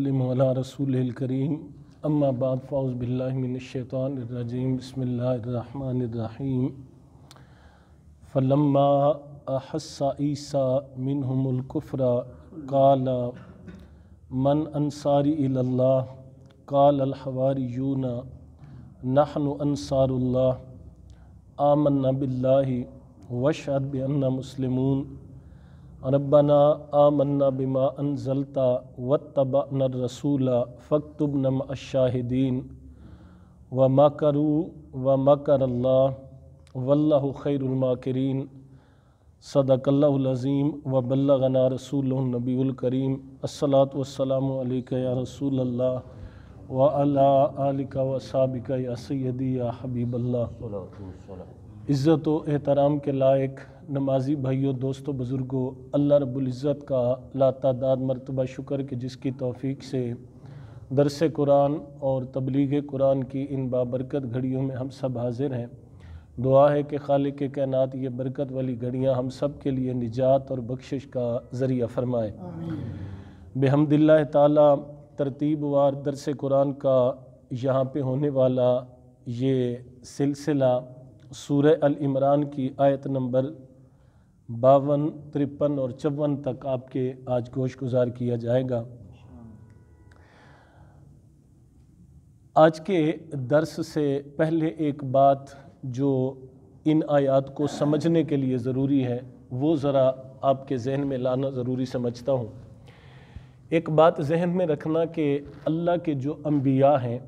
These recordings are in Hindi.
रसूल करीम अम्मा बाद फ़ाउज़ बिल्लाशैतरजीम बसमीम फ़लम्मा अहस्सा ईसा मिनहमुल्कुफ़रा काला मन अनसारी कल काल अलहवारी यूना नहन अनसारुल्ला आमन्ना बिल्लाहि वशद बन्ना मुसलमून रब्बना आमन्ना बिमा अनजलता वतब नरसूला फ़क्तुब नम अशाहिदीन व मकरू व मकर अल्लाह वल्ल खैरमाकरीन सदकल्लाज़ीम व बल्लगना रसूल नबीकरीम असलात वसलाम या रसूल अल्लाह व अला आलिका व साबिका या सैदी या हबीबल्ला इज़्ज़त व एहतराम के लायक नमाजी भाइयों दोस्तों बुज़ुर्गों अल्लाह रबुल्ज़त का लातादाद मरतबा शुक्र के जिसकी तौफीक से दरस कुरान और तबलीग कुरान की इन बाबरकत घड़ियों में हम सब हाजिर हैं दुआ है कि खाल के कायनात ये बरकत वाली घड़ियाँ हम सब के लिए निजात और बख्शिश का ज़रिया फ़रमाए बेहमदिल्ला ताला तरतीब वार दरस कुरान का यहाँ पर होने वाला ये सिलसिला सूर्य अलमरान की आयत नंबर बावन तिरपन और चौवन तक आपके आज गोश गुजार किया जाएगा आज के दर्स से पहले एक बात जो इन आयात को समझने के लिए ज़रूरी है वो ज़रा आपके जहन में लाना ज़रूरी समझता हूँ एक बात जहन में रखना कि अल्लाह के जो अम्बिया हैं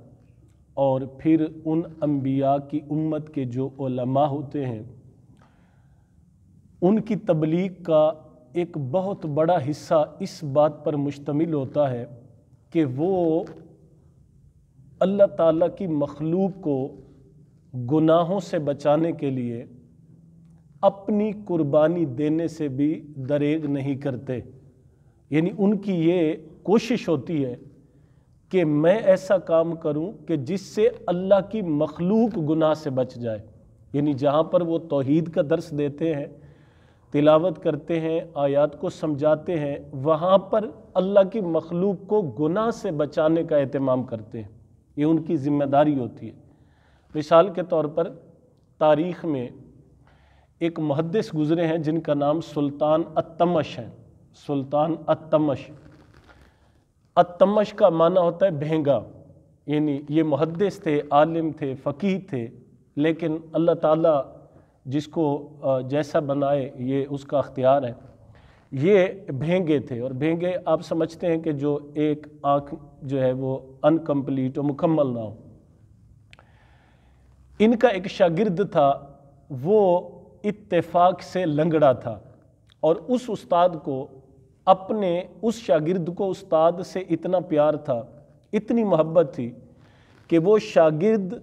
और फिर उन अम्बिया की उम्मत के जो ओलमा होते हैं उनकी तबलीग का एक बहुत बड़ा हिस्सा इस बात पर मुश्तमिल होता है कि वो अल्लाह ताला की मखलूक को गुनाहों से बचाने के लिए अपनी कुर्बानी देने से भी दरेग नहीं करते यानी उनकी ये कोशिश होती है कि मैं ऐसा काम करूं कि जिससे अल्लाह की मखलूक गुनाह से बच जाए यानी जहाँ पर वो तोहद का दर्श देते हैं तिलावत करते हैं आयात को समझाते हैं वहाँ पर अल्लाह की मखलूक को गुनाह से बचाने का अहतमाम करते हैं ये उनकी ज़िम्मेदारी होती है मिसाल के तौर पर तारीख़ में एक मुहदस गुज़रे हैं जिनका नाम सुल्तान अतमश है सुल्तान अतमश अतमश का माना होता है भेंगा यानी ये मुहदस थे आलिम थे फ़कीह थे लेकिन अल्लाह ताला जिसको जैसा बनाए ये उसका अख्तियार है ये भेंगे थे और भेंगे आप समझते हैं कि जो एक आँख जो है वो अनकम्प्लीट और मुकम्मल ना हो इनका एक शागिर्द था वो इत्तेफाक से लंगड़ा था और उस उस्ताद को अपने उस शागिर्द को उस्ताद से इतना प्यार था इतनी मोहब्बत थी कि वो शागिर्द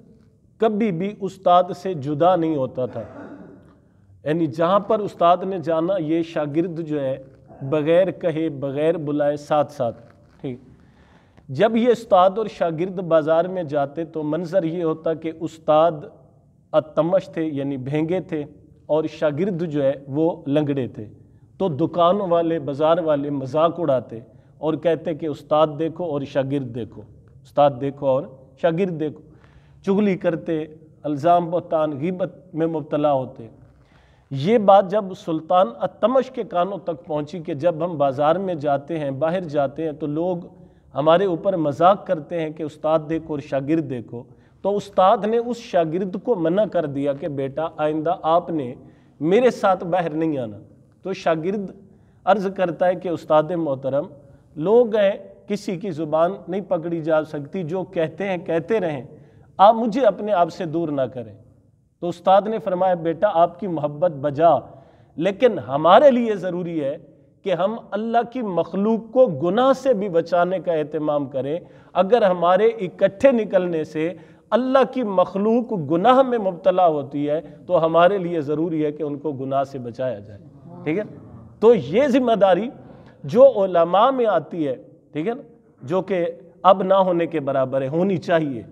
कभी भी उस्ताद से जुदा नहीं होता था यानी जहाँ पर उस्ताद ने जाना ये शागिर्द जो है बग़ैर कहे बग़ैर बुलाए साथ साथ ठीक जब ये उस्ताद और शागिर्द बाज़ार में जाते तो मंज़र ये होता कि उस्ताद अतमश थे यानी भेंगे थे और शागिर्द जो है वो लंगड़े थे तो दुकान वाले बाज़ार वाले मजाक उड़ाते और कहते कि उस्ताद देखो और शागिर्द देखो उस्ताद देखो और शागिर्द देखो चुगली करते अल्ज़ाम बहतान गिबत में मुबतला होते ये बात जब सुल्तान अतमश के कानों तक पहुंची कि जब हम बाज़ार में जाते हैं बाहर जाते हैं तो लोग हमारे ऊपर मजाक करते हैं कि उस्ताद देखो और शागिर्द देखो तो उस्ताद ने उस शागिर्द को मना कर दिया कि बेटा आइंदा आपने मेरे साथ बाहर नहीं आना तो शागिर्द अर्ज़ करता है कि उस्ताद मोहतरम लोग हैं किसी की ज़ुबान नहीं पकड़ी जा सकती जो कहते हैं कहते रहें आप मुझे अपने आप से दूर ना करें तो उस्ताद ने फरमाया बेटा आपकी मोहब्बत बजा लेकिन हमारे लिए ज़रूरी है कि हम अल्लाह की मखलूक को गुनाह से भी बचाने का अहतमाम करें अगर हमारे इकट्ठे निकलने से अल्लाह की मखलूक गुनाह में मुबतला होती है तो हमारे लिए ज़रूरी है कि उनको गुनाह से बचाया जाए ठीक है तो ये जिम्मेदारी जो ओलमा में आती है ठीक है ना जो कि अब ना होने के बराबर है होनी चाहिए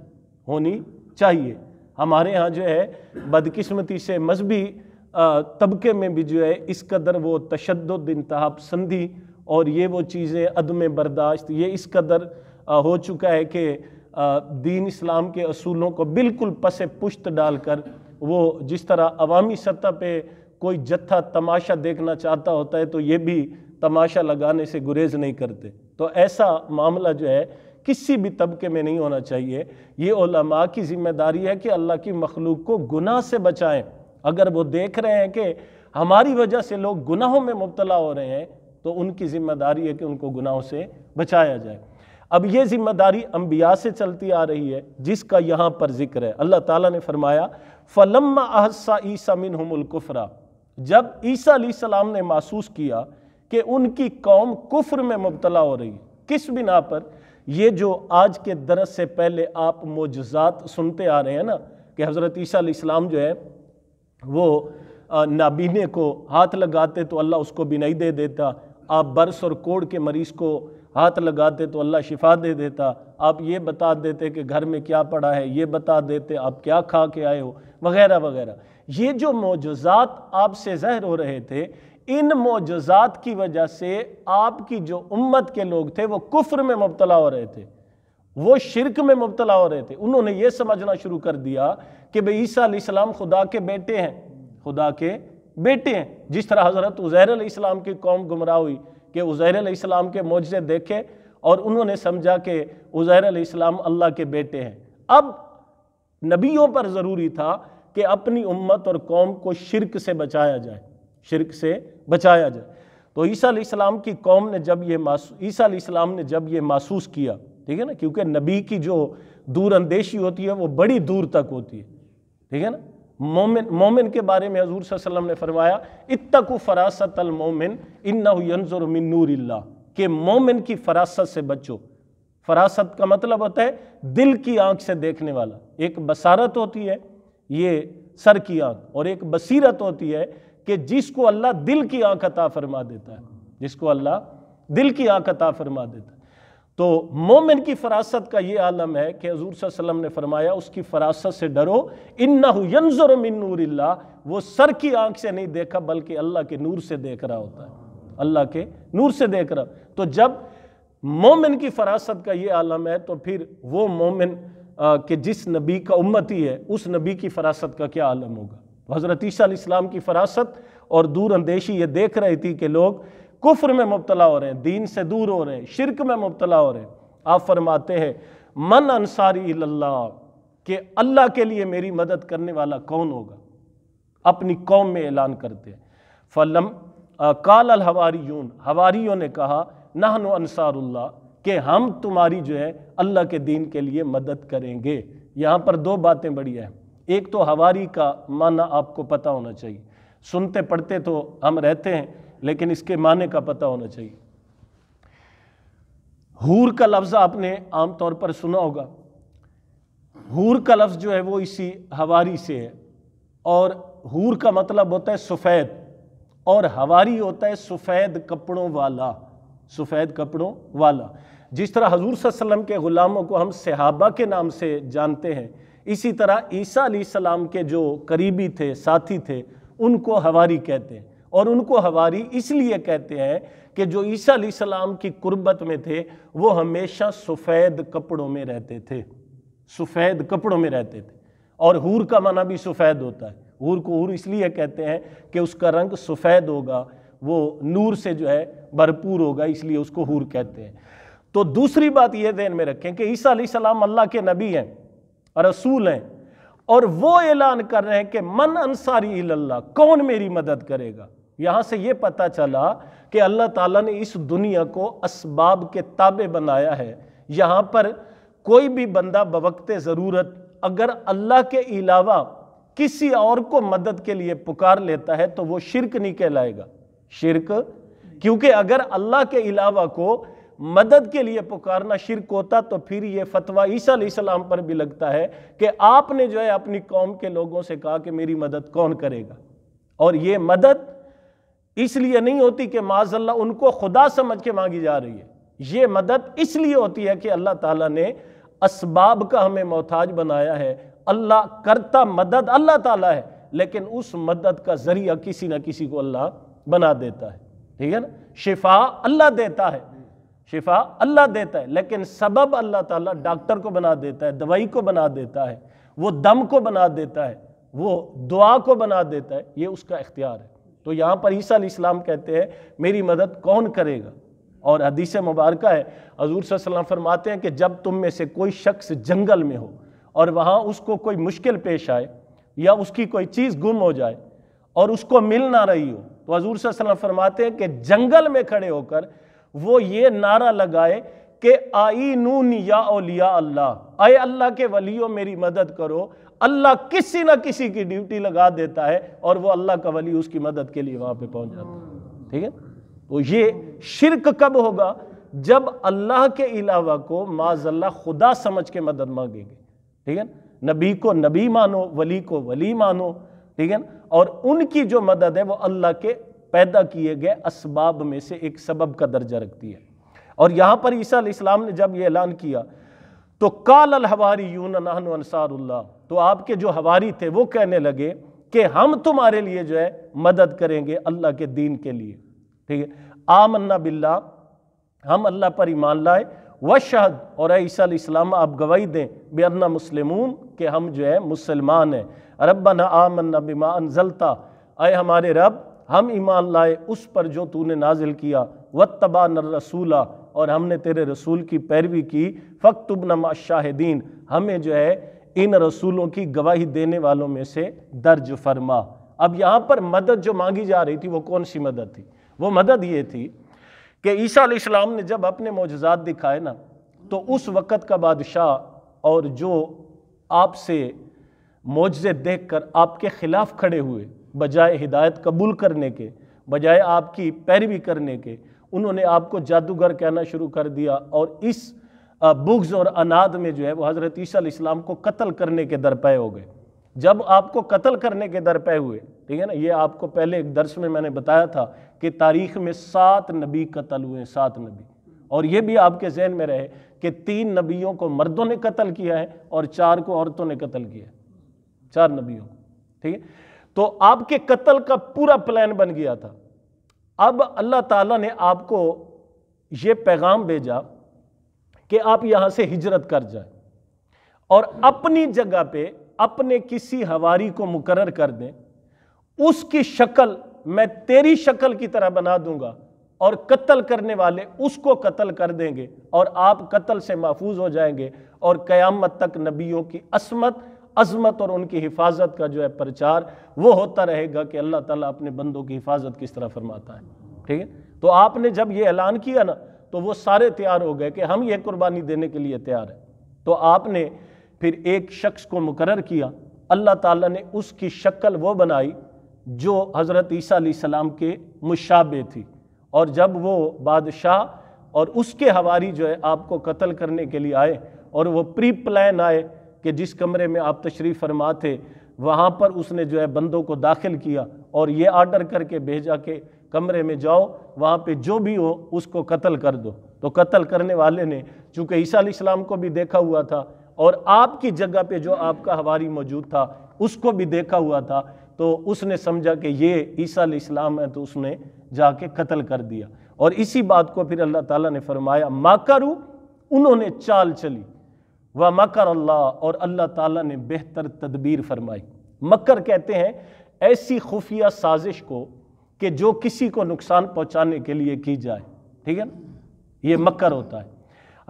होनी चाहिए हमारे यहाँ जो है बदकिस्मती से मजहबी तबके में भी जो है इस कदर वो तशद इंतहा संधि और ये वो चीज़ें अदम बर्दाश्त ये इस कदर हो चुका है कि दीन इस्लाम के असूलों को बिल्कुल पसे पुश्त डालकर वो जिस तरह अवामी सतह पे कोई जत्था तमाशा देखना चाहता होता है तो ये भी तमाशा लगाने से गुरेज नहीं करते तो ऐसा मामला जो है किसी भी तबके में नहीं होना चाहिए ये ओलमा की जिम्मेदारी है कि अल्लाह की मखलूक को गुनाह से बचाएं अगर वो देख रहे हैं कि हमारी वजह से लोग गुनाहों में मुबतला हो रहे हैं तो उनकी जिम्मेदारी है कि उनको गुनाहों से बचाया जाए अब ये जिम्मेदारी अम्बिया से चलती आ रही है जिसका यहाँ पर जिक्र है अल्लाह ताला ने फरमाया फ़लम अहसा ईसा मिन हमकुफ़रा जब ईसा सलाम ने महसूस किया कि उनकी कौम कुफ्र में मुबतला हो रही किस बिना पर ये जो आज के दरस से पहले आप मोजात सुनते आ रहे हैं ना कि हज़रत ईसा इस्लाम जो है वो नाबीने को हाथ लगाते तो अल्लाह उसको बिनाई दे देता आप बर्स और कोड़ के मरीज़ को हाथ लगाते तो अल्लाह शिफा दे देता आप ये बता देते कि घर में क्या पड़ा है ये बता देते आप क्या खा के आए हो वगैरह वगैरह ये जो मोजात आपसे ज़हर हो रहे थे इन मोजात की वजह से आपकी जो उम्मत के लोग थे वो कुफ्र में मुबतला हो रहे थे वो शिरक में मुबतला हो रहे थे उन्होंने ये समझना शुरू कर दिया कि भाई ईसा खुदा के बेटे हैं खुदा के बेटे हैं जिस तरह हज़रत उज़ैर इस्लाम की कौम गुमराह हुई कि उज़ैर इस्लाम के मोजे देखे और उन्होंने समझा कि उज़ैर इस्लाम अल्लाह के बेटे हैं अब नबियों पर ज़रूरी था कि अपनी उम्मत और कौम को शिरक से बचाया जाए शिरक से बचाया जाए तो ईसा इस्लाम की कौम ने जब ये ईसा इस्लाम ने जब ये महसूस किया ठीक है ना क्योंकि नबी की जो दूरअंदेशी होती है वो बड़ी दूर तक होती है ठीक है ना मोमिन मोमिन के बारे में हजूर सल्लम ने फरमाया इतकु फरासत अल मोमिन इन्नजुर के मोमिन की फरासत से बचो फरासत का मतलब होता है दिल की आंख से देखने वाला एक बसारत होती है ये सर की आंख और एक बसीरत होती है कि जिसको अल्लाह दिल की आंख अता फरमा देता है जिसको अल्लाह दिल की आंख अता फरमा देता है तो मोमिन की फरासत का ये आलम है कि हजूर सल्लम ने फरमाया उसकी फरासत से डरो इन्नाजर मिनूरिल्ला वो सर की आंख से नहीं देखा बल्कि अल्लाह के नूर से देख रहा होता है अल्लाह के नूर से देख रहा तो जब मोमिन की फरासत का ये आलम है तो फिर वो मोमिन कि जिस नबी का उम्मती है उस नबी की फरासत का क्या आलम होगा हज़रत ईसीम की फरासत और दूर अंदेशी ये देख रही थी कि लोग कुफ्र में मुबतला हो रहे हैं दीन से दूर हो रहे हैं शिरक में मुबतला हो रहे हैं आप फरमाते हैं मन अनसारी के अल्लाह के लिए मेरी मदद करने वाला कौन होगा अपनी कौम में ऐलान करते हैं फलम काल अल हवारी हवारीयों ने कहा नहन अनसारुल्ला कि हम तुम्हारी जो है अल्लाह के दीन के लिए मदद करेंगे यहाँ पर दो बातें बड़ी हैं एक तो हवारी का माना आपको पता होना चाहिए सुनते पढ़ते तो हम रहते हैं लेकिन इसके माने का पता होना चाहिए हूर का लफ्ज़ आपने आमतौर पर सुना होगा हूर का लफ्ज़ जो है वो इसी हवारी से है और हूर का मतलब होता है सफ़ेद और हवारी होता है सफ़ेद कपड़ों वाला सफ़ेद कपड़ों वाला जिस तरह हजूर सल्लम के ग़ुलामों को हम सहाबा के नाम से जानते हैं इसी तरह ईसा सलाम के जो करीबी थे साथी थे उनको हवारी कहते हैं और उनको हवारी इसलिए कहते हैं कि जो ईसा सलाम की कुर्बत में थे वो हमेशा सफ़ेद कपड़ों में रहते थे सफ़ेद कपड़ों में रहते थे और हूर का माना भी सफ़ेद होता है हूर को हूर इसलिए कहते हैं कि उसका रंग सफ़ेद होगा वो नूर से जो है भरपूर होगा इसलिए उसको हूर कहते हैं तो दूसरी बात यह ध्यान में रखें कि ईसा सलाम अल्लाह के नबी हैं रसूल हैं और वो ऐलान कर रहे हैं कि मन अंसारी अल्लाह कौन मेरी मदद करेगा यहाँ से ये पता चला कि अल्लाह ताला ने इस दुनिया को असबाब के ताबे बनाया है यहाँ पर कोई भी बंदा बवक्त ज़रूरत अगर अल्लाह के अलावा किसी और को मदद के लिए पुकार लेता है तो वो शिरक नहीं कहलाएगा शिरक क्योंकि अगर अल्लाह के अलावा को मदद के लिए पुकारना शिरक होता तो फिर ये फतवा ईसा सलाम पर भी लगता है कि आपने जो है अपनी कौम के लोगों से कहा कि मेरी मदद कौन करेगा और ये मदद इसलिए नहीं होती कि माजल्ला उनको खुदा समझ के मांगी जा रही है ये मदद इसलिए होती है कि अल्लाह ताला ने इसबाब का हमें मोहताज बनाया है अल्लाह करता मदद अल्लाह ताला है लेकिन उस मदद का ज़रिया किसी ना किसी को अल्लाह बना देता है ठीक है ना शिफा अल्लाह देता है शिफा अल्लाह देता है लेकिन सबब अल्लाह ताला डॉक्टर को बना देता है दवाई को बना देता है वो दम को बना देता है वो दुआ को बना देता है ये उसका इख्तियार है तो यहाँ पर ईसा इस्लाम कहते हैं मेरी मदद कौन करेगा और हदीस मुबारक है हजूर सल्लम फरमाते हैं कि जब तुम में से कोई शख्स जंगल में हो और वहाँ उसको कोई मुश्किल पेश आए या उसकी कोई चीज़ गुम हो जाए और उसको मिल ना रही हो तो हजूर सल्लम फरमाते हैं कि जंगल में खड़े होकर वो ये नारा लगाए कि आई नून या ओलिया अल्लाह आए अल्लाह के वलियो मेरी मदद करो अल्लाह किसी ना किसी की ड्यूटी लगा देता है और वो अल्लाह का वली उसकी मदद के लिए वहां पे पहुंच जाता है ठीक है तो ये शिरक कब होगा जब अल्लाह के अलावा को माजल्ला खुदा समझ के मदद मांगेंगे ठीक है नबी को नबी मानो वली को वली मानो ठीक है ना और उनकी जो मदद है वो अल्लाह के पैदा किए गए इसबाब में से एक सबब का दर्जा रखती है और यहाँ पर ईसा इस्लाम ने जब ये ऐलान किया तो काल अल हवारी यून अनसारुल्ला तो आपके जो हवारी थे वो कहने लगे कि हम तुम्हारे लिए जो है मदद करेंगे अल्लाह के दीन के लिए ठीक है आमन्ना बिल्ला हम अल्लाह पर ईमान लाए व शहद और ईसीम आप गवाही दें बेना मुसलमून के हम जो है मुसलमान हैं रबना आमन्ना बिमा अनजलता आए हमारे रब हम ईमान लाए उस पर जो तूने नाजिल किया व तबा न रसूला और हमने तेरे रसूल की पैरवी की फ़कतुब नमा शाहिदीन हमें जो है इन रसूलों की गवाही देने वालों में से दर्ज फरमा अब यहाँ पर मदद जो मांगी जा रही थी वो कौन सी मदद थी वो मदद ये थी कि ईसा इस्लाम ने जब अपने मोजात दिखाए ना तो उस वक़्त का बादशाह और जो आपसे मौजे देख कर आपके ख़िलाफ़ खड़े हुए बजाय हिदायत कबूल करने के बजाय आपकी पैरवी करने के उन्होंने आपको जादूगर कहना शुरू कर दिया और इस बुग्ज़ और अनाद में जो है वो हज़रत ईसा इस्लाम को कत्ल करने के दरपे हो गए जब आपको कत्ल करने के दरपे हुए ठीक है ना ये आपको पहले एक दर्श में मैंने बताया था कि तारीख में सात नबी कत्ल हुए सात नबी और ये भी आपके जहन में रहे कि तीन नबियों को मर्दों ने कत्ल किया है और चार को औरतों ने कत्ल किया है चार नबियों को ठीक है तो आपके कत्ल का पूरा प्लान बन गया था अब अल्लाह ताला ने आपको ये पैगाम भेजा कि आप यहां से हिजरत कर जाए और अपनी जगह पे अपने किसी हवारी को मुकर कर दें उसकी शक्ल मैं तेरी शक्ल की तरह बना दूंगा और कत्ल करने वाले उसको कत्ल कर देंगे और आप कत्ल से महफूज हो जाएंगे और क़यामत तक नबियों की असमत अजमत और उनकी हिफाजत का जो है प्रचार वो होता रहेगा कि अल्लाह ताला अपने बंदों की हिफाजत किस तरह फरमाता है ठीक है तो आपने जब ये ऐलान किया ना तो वो सारे तैयार हो गए कि हम ये कुर्बानी देने के लिए तैयार हैं तो आपने फिर एक शख्स को मुकर किया अल्लाह ताला ने उसकी शक्ल वो बनाई जो हज़रत ईसा सलाम के मुशाबे थी और जब वो बादशाह और उसके हवारी जो है आपको कत्ल करने के लिए आए और वो प्री प्लान आए कि जिस कमरे में आप तशरीफ़ फरमा थे वहाँ पर उसने जो है बंदों को दाखिल किया और ये आर्डर करके भेजा के कमरे में जाओ वहाँ पे जो भी हो उसको कत्ल कर दो तो कत्ल करने वाले ने चूँकि ईसा इस्लाम को भी देखा हुआ था और आपकी जगह पे जो आपका हवारी मौजूद था उसको भी देखा हुआ था तो उसने समझा कि ये ईसा इस्लाम है तो उसने जाके कत्ल कर दिया और इसी बात को फिर अल्लाह ताला ने फरमाया माकरू उन्होंने चाल चली व मकर अल्लाह और अल्लाह ताला ने बेहतर तदबीर फरमाई मकर कहते हैं ऐसी खुफिया साजिश को कि जो किसी को नुकसान पहुंचाने के लिए की जाए ठीक है ना ये मकर होता है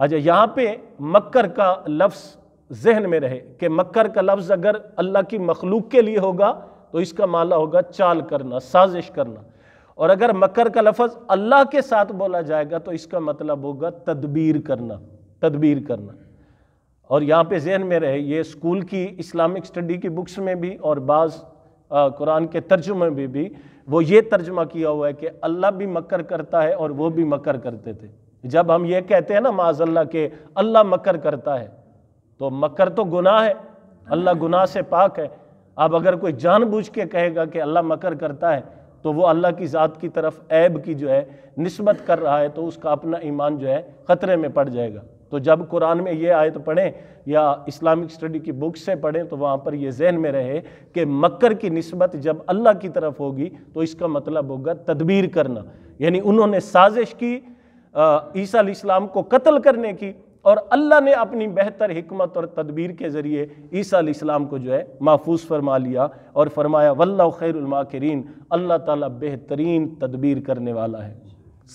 अच्छा यहाँ पे मकर का लफ्ज़ जहन में रहे कि मकर का लफ्ज़ अगर अल्लाह की मखलूक के लिए होगा तो इसका माला होगा चाल करना साजिश करना और अगर मकर का लफज अल्लाह के साथ बोला जाएगा तो इसका मतलब होगा तदबीर करना तदबीर करना और यहाँ पे जहन में रहे ये स्कूल की इस्लामिक स्टडी की बुक्स में भी और बाज़ कुरान के तर्जुमे में भी, भी वो ये तर्जमा किया हुआ है कि अल्लाह भी मकर करता है और वो भी मकर करते थे जब हम ये कहते हैं ना अल्लाह के अल्लाह मकर करता है तो मकर तो गुनाह है अल्लाह गुनाह से पाक है अब अगर कोई जानबूझ के कहेगा कि अल्लाह मकर करता है तो वो अल्लाह की ज़ात की तरफ ऐब की जो है नस्बत कर रहा है तो उसका अपना ईमान जो है ख़तरे में पड़ जाएगा तो जब कुरान में ये आयत पढ़ें या इस्लामिक स्टडी की बुक से पढ़ें तो वहाँ पर ये जहन में रहे कि मक्कर की नस्बत जब अल्लाह की तरफ होगी तो इसका मतलब होगा तदबीर करना यानी उन्होंने साजिश की ईसा इस्लाम को कत्ल करने की और अल्लाह ने अपनी बेहतर हमत और तदबीर के ज़रिए ईसा इस्लाम को जो है महफूज फरमा लिया और फरमाया वल्ला खैरमाकरीन अल्लाह ताला बेहतरीन तदबीर करने वाला है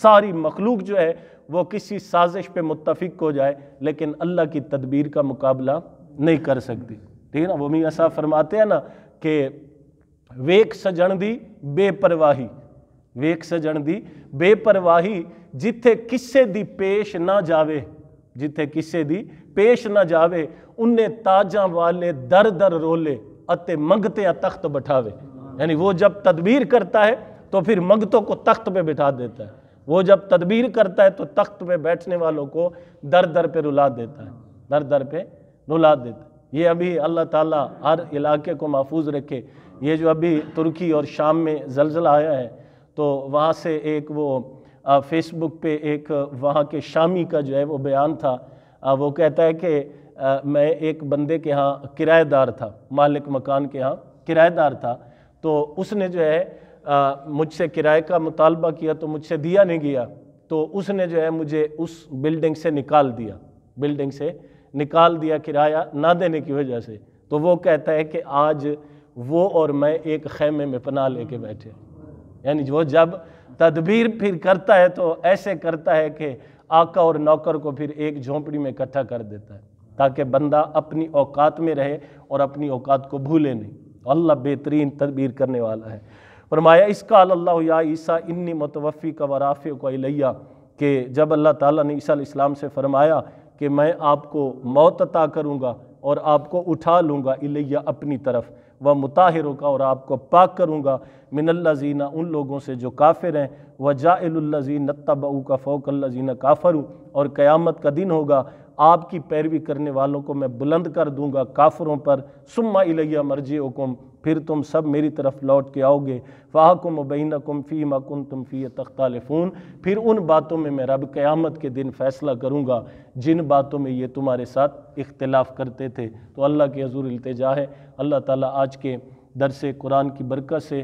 सारी मखलूक जो है वो किसी साजिश पे मुतफिक हो जाए लेकिन अल्लाह की तदबीर का मुकाबला नहीं कर सकती ठीक है ना वो मी ऐसा फरमाते हैं ना कि वेक सजन दी बेपरवाही वेक सजन दी बेपरवाही जिथे किस्से दी पेश ना जावे जिथे किसी की पेश ना जाए ਉਹਨੇ ताजा वाले दर दर रोले अते ਮੰਗਤੇ ਆ ਤਖਤ यानी वो जब तदबीर करता है तो फिर मंगतों को तख्त पे बिठा देता है वो जब तदबीर करता है तो तख्त पे बैठने वालों को दर दर पे रुला देता है दर दर पे रुला देता है ये अभी अल्लाह ताला हर इलाके को महफूज रखे ये जो अभी तुर्की और शाम में जलजला आया है तो वहाँ से एक वो फेसबुक पे एक वहाँ के शामी का जो है वो बयान था वो कहता है कि मैं एक बंदे के यहाँ किराएदार था मालिक मकान के यहाँ किराएदार था तो उसने जो है मुझसे किराए का मुतालबा किया तो मुझसे दिया नहीं गया तो उसने जो है मुझे उस बिल्डिंग से निकाल दिया बिल्डिंग से निकाल दिया किराया ना देने की वजह से तो वो कहता है कि आज वो और मैं एक खैमे में पनाह लेके बैठे यानी वो जब तदबीर फिर करता है तो ऐसे करता है कि आका और नौकर को फिर एक झोंपड़ी में इकट्ठा कर देता है ताकि बंदा अपनी औकात में रहे और अपनी औकात को भूले नहीं अल्लाह बेहतरीन तदबीर करने वाला है फरमाया इसका अल्लाह या ईसा इन्नी मतवफ़ी का वराफ़ी को अलैया कि जब अल्लाह ताला ने ईसा इस्लाम से फरमाया कि मैं आपको मौत अता करूँगा और आपको उठा लूँगा इलैया अपनी तरफ़ व मुताहिर होगा और आपको पाक करूँगा मिनल्लाजीना उन लोगों से जो काफिर हैं व जालजीन तबऊ का फ़ोकल्लाजीना हूँ और क़यामत का दिन होगा आपकी पैरवी करने वालों को मैं बुलंद कर दूंगा काफरों पर सुम्मा इलैया मर्जी हुकुम फिर तुम सब मेरी तरफ लौट के आओगे फ़ाहकुम बैन कुम फ़ी मकुन तुम फ़ी तख्तालफून फिर उन बातों में मैं रब क़यामत के दिन फ़ैसला करूँगा जिन बातों में ये तुम्हारे साथ इख्तलाफ करते थे तो अल्लाह के हजूर अल्तजा है अल्लाह ताली आज के दरस कुरान की बरकत से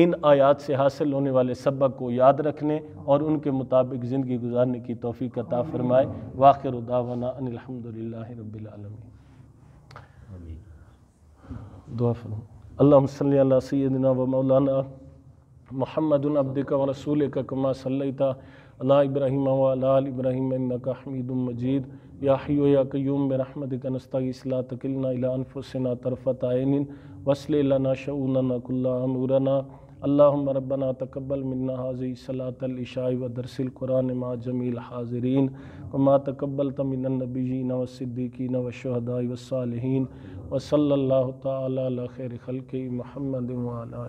इन आयात से हासिल होने वाले सबक को याद रखने और उनके मुताबिक ज़िंदगी गुजारने की तोफ़ी का ताफ़रमाए वाखिर उदावाना अनिलहमदिल्ला रबीआलमी दुआ फरमा अल्लाम सल सैदिना व मौलाना महमद अब्दिक व रसूल कमा सल्लता अला इब्राहिम वाल इब्राहिम का हमीदुलमजीद याहियो या क्यूम बरहमद कनस्ता इसला तकिलना अनफुसना तरफ़त आयन वसल शूनना कुल्ला अमूरना अल्लाम रबना तकबल मन्ना हाजी सलातलशाँ व दरसिल कुरान मा जमील हाजरीन मा तकबल तमिनबीन वसिद्दीकीन वशहदा वसालहन वसल्ला तैर खल महमद